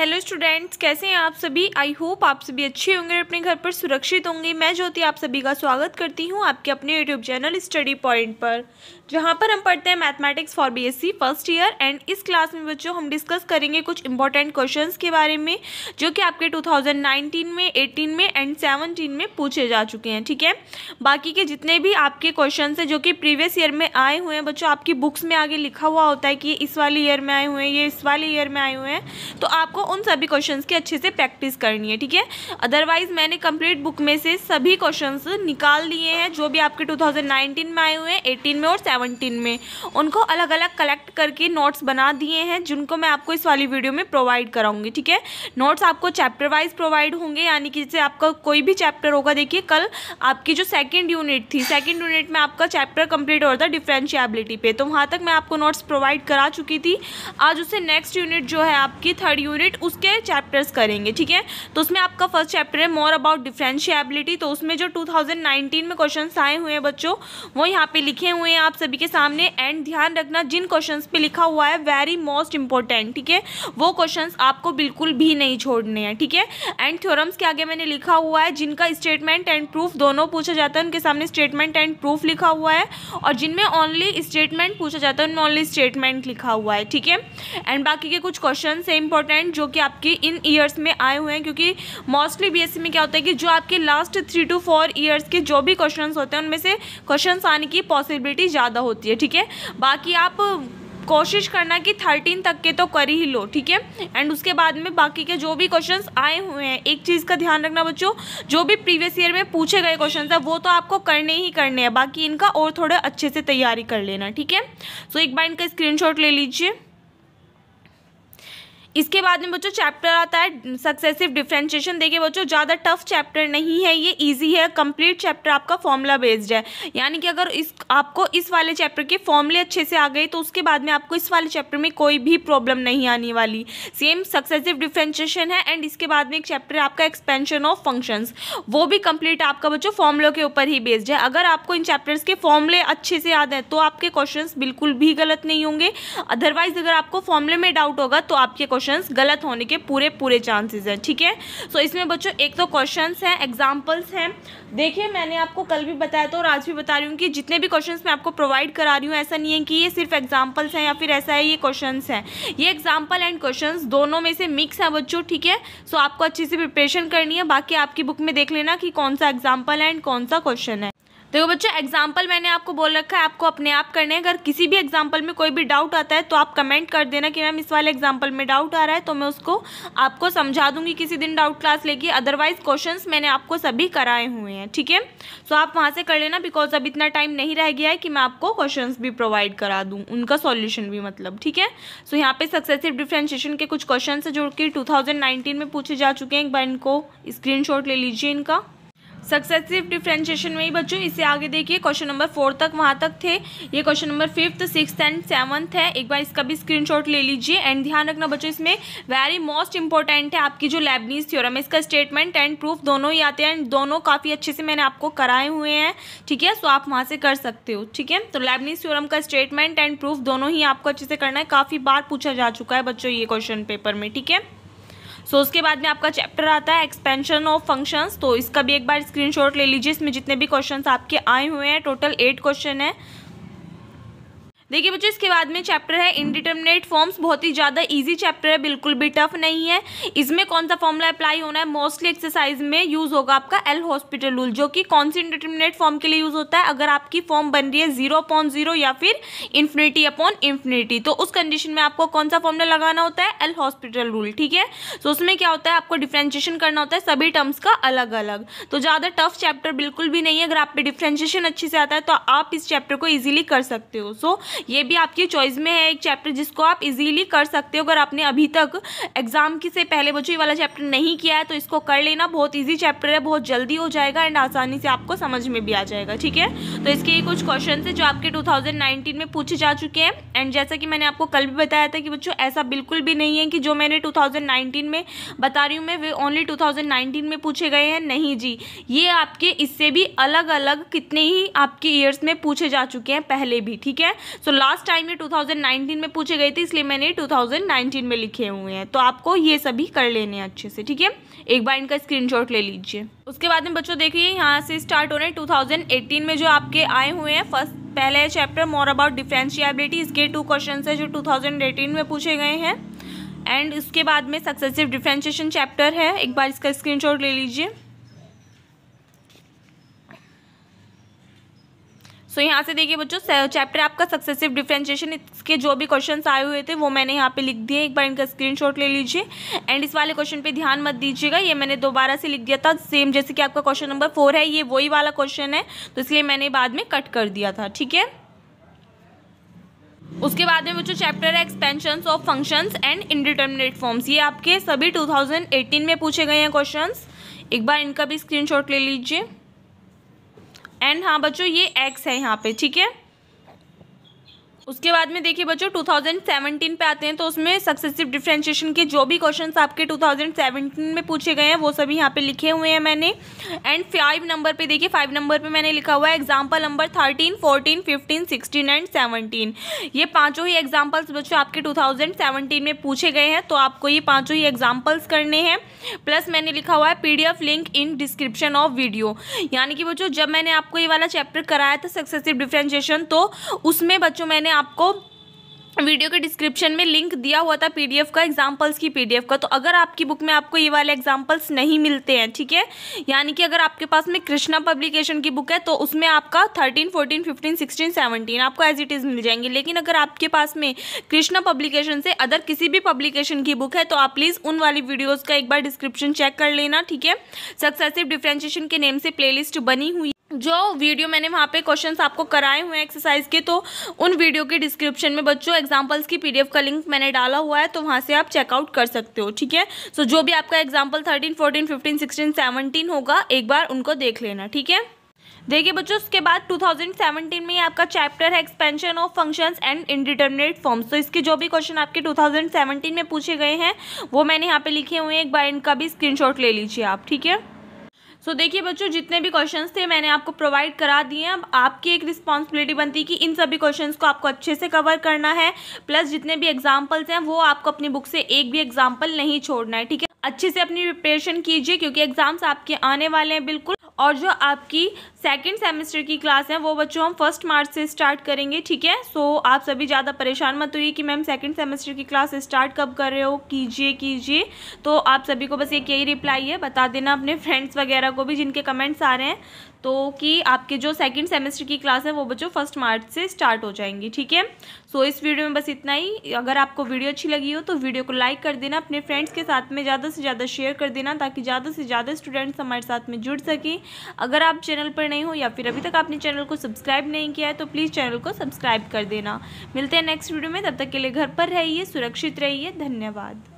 hello students कैसे हैं आप सभी आई होप आप सभी अच्छे होंगे अपने घर पर सुरक्षित होंगे मैं ज्योति आप सभी का स्वागत करती हूं आपके अपने यूट्यूब चैनल स्टडी पॉइंट पर जहां पर हम पढ़ते हैं mathematics for BSc first year and इस क्लास में बच्चों हम डिस्कस करेंगे कुछ इंपॉर्टेंट क्वेश्चन के बारे में जो कि आपके टू में एटीन में एंड सेवनटीन में पूछे जा चुके हैं ठीक है बाकी के जितने भी आपके क्वेश्चन हैं जो कि प्रीवियस ईयर में आए हुए हैं बच्चों आपकी बुक्स में आगे लिखा हुआ होता है कि इस वाले ईयर में आए हुए हैं ये इस वाले ईयर में आए हुए हैं तो आपको उन सभी क्वेश्चंस की अच्छे से प्रैक्टिस करनी है ठीक है अदरवाइज़ मैंने कंप्लीट बुक में से सभी क्वेश्चंस निकाल लिए हैं जो भी आपके 2019 में आए हुए हैं 18 में और 17 में उनको अलग अलग कलेक्ट करके नोट्स बना दिए हैं जिनको मैं आपको इस वाली वीडियो में प्रोवाइड कराऊंगी ठीक है नोट्स आपको चैप्टर वाइज प्रोवाइड होंगे यानी कि जैसे आपका कोई भी चैप्टर होगा देखिए कल आपकी जो सेकेंड यूनिट थी सेकेंड यूनिट में आपका चैप्टर कंप्लीट हो रहा था डिफ्रेंशियाबिलिटी पे तो वहाँ तक मैं आपको नोट्स प्रोवाइड करा चुकी थी आज उससे नेक्स्ट यूनिट जो है आपकी थर्ड यूनिट उस उसके चैप्टर्स करेंगे ठीक है तो उसमें आपका फर्स्ट चैप्टर है मोर अबाउट डिफ्रेंशियबिलिटी तो उसमें जो 2019 में क्वेश्चन आए हुए हैं बच्चों वो यहाँ पे लिखे हुए हैं आप सभी के सामने एंड ध्यान रखना जिन क्वेश्चन पे लिखा हुआ है वेरी मोस्ट इंपॉर्टेंट ठीक है वो क्वेश्चन आपको बिल्कुल भी नहीं छोड़ने हैं ठीक है एंड थ्योरम्स के आगे मैंने लिखा हुआ है जिनका स्टेटमेंट एंड प्रूफ दोनों पूछा जाता है उनके सामने स्टेटमेंट एंड प्रूफ लिखा हुआ है और जिनमें ओनली स्टेटमेंट पूछा जाता है उनमें ओनली स्टेटमेंट लिखा हुआ है ठीक है एंड बाकी के कुछ क्वेश्चन है इंपॉर्टेंट जो कि आप आपके इन ईयर्स में आए हुए हैं क्योंकि मोस्टली बीएससी में क्या होता है कि जो आपके last three two four years के जो भी क्वेश्चन होते हैं उनमें से क्वेश्चन आने की पॉसिबिलिटी ज़्यादा होती है ठीक है बाकी आप कोशिश करना कि थर्टीन तक के तो कर ही लो ठीक है एंड उसके बाद में बाकी के जो भी क्वेश्चंस आए हुए हैं एक चीज़ का ध्यान रखना बच्चों जो भी प्रीवियस ईयर में पूछे गए क्वेश्चन है वो तो आपको करने ही करने हैं बाकी इनका और थोड़ा अच्छे से तैयारी कर लेना ठीक है सो एक बार इनका स्क्रीनशॉट ले लीजिए इसके बाद में बच्चों चैप्टर आता है सक्सेसिव डिफ्रेंशिएशन देखिए बच्चों ज़्यादा टफ चैप्टर नहीं है ये ईजी है कंप्लीट चैप्टर आपका फॉर्मूला बेस्ड है यानी कि अगर इस आपको इस वाले चैप्टर के फॉर्मूले अच्छे से आ गए तो उसके बाद में आपको इस वाले चैप्टर में कोई भी प्रॉब्लम नहीं आने वाली सेम सक्सेसिव डिफ्रेंशिएशन है एंड इसके बाद में एक चैप्टर आपका एक्सपेंशन ऑफ फंक्शन वो भी कंप्लीट आपका बच्चों फॉर्मूलों के ऊपर ही बेस्ड है अगर आपको इन चैप्टर्स के फॉर्मूले अच्छे से याद हैं तो आपके क्वेश्चन बिल्कुल भी गलत नहीं होंगे अदरवाइज अगर आपको फॉर्मूले में डाउट होगा तो आपके क्वेश्चन क्वेश्चंस गलत होने के पूरे पूरे चांसेस हैं ठीक है सो so, इसमें बच्चों एक तो क्वेश्चंस हैं एग्जांपल्स हैं देखिए मैंने आपको कल भी बताया था और आज भी बता रही हूँ कि जितने भी क्वेश्चंस मैं आपको प्रोवाइड करा रही हूँ ऐसा नहीं है कि ये सिर्फ एग्जाम्पल्स हैं या फिर ऐसा है ये क्वेश्चन हैं ये एग्जाम्पल एंड क्वेश्चन दोनों में से मिक्स है बच्चों ठीक है सो so, आपको अच्छे से प्रिपरेशन करनी है बाकी आपकी बुक में देख लेना कि कौन सा एग्जाम्पल एंड कौन सा क्वेश्चन है देखो बच्चों एग्जाम्पल मैंने आपको बोल रखा है आपको अपने आप करने हैं अगर किसी भी एग्जाम्पल में कोई भी डाउट आता है तो आप कमेंट कर देना कि मैम इस वाले एग्जाम्पल में डाउट आ रहा है तो मैं उसको आपको समझा दूंगी किसी दिन डाउट क्लास लेगी अदरवाइज क्वेश्चन मैंने आपको सभी कराए हुए हैं ठीक है सो आप वहाँ से कर लेना बिकॉज अब इतना टाइम नहीं रह गया है कि मैं आपको क्वेश्चन भी प्रोवाइड करा दूँ उनका सॉल्यूशन भी मतलब ठीक है सो यहाँ पे सक्सेसिव डिफ्रेंशिएशन के कुछ क्वेश्चन है जो कि टू में पूछे जा चुके हैं एक बार इनको स्क्रीन ले लीजिए इनका सक्सेसिव डिफ्रेंशिएशन में ही बच्चों इसे आगे देखिए क्वेश्चन नंबर फोर तक वहाँ तक थे ये question number fifth six and seventh है एक बार इसका भी स्क्रीनशॉट ले लीजिए एंड ध्यान रखना बच्चों इसमें वेरी मोस्ट इंपॉर्टेंट है आपकी जो लेबनीज थ्योरम है इसका स्टेटमेंट एंड प्रूफ दोनों ही आते हैं एंड दोनों काफ़ी अच्छे से मैंने आपको कराए हुए हैं ठीक है सो आप वहाँ से कर सकते हो ठीक है तो लेबनीज थ्योरम का स्टेटमेंट एंड प्रूफ दोनों ही आपको अच्छे से करना है काफ़ी बार पूछा जा चुका है बच्चों ये क्वेश्चन पेपर में ठीक है सो so, उसके बाद में आपका चैप्टर आता है एक्सपेंशन ऑफ फंक्शंस तो इसका भी एक बार स्क्रीनशॉट ले लीजिए इसमें जितने भी क्वेश्चंस आपके आए हुए हैं टोटल एट क्वेश्चन है देखिए बच्चों इसके बाद में चैप्टर है इनडिटर्मिनेट फॉर्म्स बहुत ही ज़्यादा ईजी चैप्टर है बिल्कुल भी टफ नहीं है इसमें कौन सा फॉर्मूला अप्लाई होना है मोस्टली एक्सरसाइज में यूज़ होगा आपका एल हॉस्पिटल रूल जो कि कौन सी इनडिटर्मिनेट फॉर्म के लिए यूज़ होता है अगर आपकी फॉर्म बन रही है जीरो अपॉन जीरो या फिर इन्फिनिटी अपॉन इन्फिनिटी तो उस कंडीशन में आपको कौन सा फॉर्मूला लगाना होता है एल हॉस्पिटल रूल ठीक है तो उसमें क्या होता है आपको डिफ्रेंशिएशन करना होता है सभी टर्म्स का अलग अलग तो ज़्यादा टफ चैप्टर बिल्कुल भी नहीं है अगर आप पे डिफ्रेंशिएशन अच्छे से आता है तो आप इस चैप्टर को ईजिली कर सकते हो सो so, ये भी आपकी चॉइस में है एक चैप्टर जिसको आप इजीली कर सकते हो अगर आपने अभी तक एग्जाम की से पहले बच्चों ये वाला चैप्टर नहीं किया है तो इसको कर लेना बहुत ईजी चैप्टर है बहुत जल्दी हो जाएगा एंड आसानी से आपको समझ में भी आ जाएगा ठीक है तो इसके ये कुछ क्वेश्चन है जो आपके टू में पूछे जा चुके हैं एंड जैसा कि मैंने आपको कल भी बताया था कि बच्चों ऐसा बिल्कुल भी नहीं है कि जो मैंने टू में बता रही हूँ मैं वे ओनली टू में पूछे गए हैं नहीं जी ये आपके इससे भी अलग अलग कितने ही आपके ईयर्स में पूछे जा चुके हैं पहले भी ठीक है सो सो लास्ट टाइम ये 2019 में पूछे गए थे इसलिए मैंने 2019 में लिखे हुए हैं तो आपको ये सभी कर लेने हैं अच्छे से ठीक है एक बार इनका स्क्रीनशॉट ले लीजिए उसके बाद में बच्चों देखिए यहाँ से स्टार्ट हो रहे हैं 2018 में जो आपके आए हुए हैं फर्स्ट पहले चैप्टर मोर अबाउट डिफ्रेंशिएबिलिटी इसके टू क्वेश्चन है जो टू में पूछे गए हैं एंड उसके बाद में सक्सेसिव डिफ्रेंशिएशन चैप्टर है एक बार इसका स्क्रीनशॉट ले लीजिए सो so, यहाँ से देखिए बच्चों चैप्टर आपका सक्सेसिव डिफ्रेंशिएशन इसके जो भी क्वेश्चन आए हुए थे वो मैंने यहाँ पे लिख दिए एक बार इनका स्क्रीनशॉट ले लीजिए एंड इस वाले क्वेश्चन पे ध्यान मत दीजिएगा ये मैंने दोबारा से लिख दिया था सेम जैसे कि आपका क्वेश्चन नंबर फोर है ये वही वाला क्वेश्चन है तो इसलिए मैंने बाद में कट कर दिया था ठीक है उसके बाद में बच्चों चैप्टर है expansion of functions and indeterminate forms ये आपके सभी टू में पूछे गए हैं क्वेश्चन एक बार इनका भी स्क्रीन ले लीजिए एंड हाँ बच्चों ये एक्स है यहाँ पे ठीक है उसके बाद में देखिए बच्चों 2017 पे आते हैं तो उसमें सक्सेसिव डिफ्रेंशिएशन के जो भी क्वेश्चंस आपके 2017 में पूछे गए हैं वो सभी यहाँ पे लिखे हुए हैं मैंने एंड फाइव नंबर पे देखिए फाइव नंबर पे मैंने लिखा हुआ है example number thirteen fourteen fifteen sixteen and seventeen ये पाँचों ही एग्जाम्पल्स बच्चों आपके टू में पूछे गए हैं तो आपको ये पाँचों ही एग्जाम्पल्स करने हैं प्लस मैंने लिखा हुआ है P link in description of video यानी कि बच्चों जब मैंने आपको ये वाला चैप्टर कराया था सक्सेसिव डिफ्रेंशिएशन तो उसमें बच्चों मैंने आपको वीडियो के डिस्क्रिप्शन में लिंक दिया हुआ था पीडीएफ का एग्जांपल्स की पीडीएफ का तो अगर आपकी बुक में आपको ये वाले एग्जांपल्स नहीं मिलते हैं ठीक है यानी कि अगर आपके पास में कृष्णा पब्लिकेशन की बुक है तो उसमें आपका thirteen fourteen fifteen sixteen seventeen आपको एज इट इज़ मिल जाएंगे लेकिन अगर आपके पास में कृष्णा पब्लिकेशन से अदर किसी भी पब्लिकेशन की बुक है तो आप प्लीज़ उन वाली वीडियोज़ का एक बार डिस्क्रिप्शन चेक कर लेना ठीक है सक्सेसिव डिफ्रेंशिएशन के नेम से प्ले बनी हुई जो वीडियो मैंने वहाँ पे क्वेश्चंस आपको कराए हुए हैं एक्सरसाइज के तो उन वीडियो के डिस्क्रिप्शन में बच्चों एग्जांपल्स की पीडीएफ का लिंक मैंने डाला हुआ है तो वहाँ से आप चेकआउट कर सकते हो ठीक है सो जो भी आपका एग्जांपल 13, 14, 15, 16, 17 होगा एक बार उनको देख लेना ठीक है देखिए बच्चों उसके बाद 2017 में आपका चैप्टर है expansion of functions and indeterminate forms तो इसके जो भी क्वेश्चन आपके 2017 में पूछे गए हैं वो मैंने यहाँ पे लिखे हुए हैं एक बार इनका भी स्क्रीनशॉट ले लीजिए आप ठीक है सो देखिए बच्चों जितने भी क्वेश्चन थे मैंने आपको प्रोवाइड करा दिए हैं अब आपकी एक रिस्पॉन्सिबिलिटी बनती है कि इन सभी क्वेश्चन को आपको अच्छे से कवर करना है प्लस जितने भी एग्जाम्पल्स हैं वो आपको अपनी बुक से एक भी एग्जाम्पल नहीं छोड़ना है ठीक है अच्छे से अपनी प्रिपरेशन कीजिए क्योंकि एग्जाम्स आपके आने वाले हैं बिल्कुल और जो आपकी सेकेंड सेमेस्टर की क्लास है वो बच्चों हम फर्स्ट मार्च से स्टार्ट करेंगे ठीक है सो आप सभी ज़्यादा परेशान मत होइए कि मैम सेकेंड सेमेस्टर की क्लास स्टार्ट कब कर रहे हो कीजिए कीजिए तो आप सभी को बस एक यही रिप्लाई है बता देना अपने फ्रेंड्स वगैरह को भी जिनके कमेंट्स आ रहे हैं तो कि आपके जो सेकंड सेमेस्टर की क्लास है वो बच्चों फर्स्ट मार्च से स्टार्ट हो जाएंगी ठीक है सो इस वीडियो में बस इतना ही अगर आपको वीडियो अच्छी लगी हो तो वीडियो को लाइक कर देना अपने फ्रेंड्स के साथ में ज़्यादा से ज़्यादा शेयर कर देना ताकि ज़्यादा से ज़्यादा स्टूडेंट्स हमारे साथ में जुड़ सकें अगर आप चैनल पर नहीं हो या फिर अभी तक आपने चैनल को सब्सक्राइब नहीं किया है तो प्लीज़ चैनल को सब्सक्राइब कर देना मिलते हैं नेक्स्ट वीडियो में तब तक के लिए घर पर रहिए सुरक्षित रहिए धन्यवाद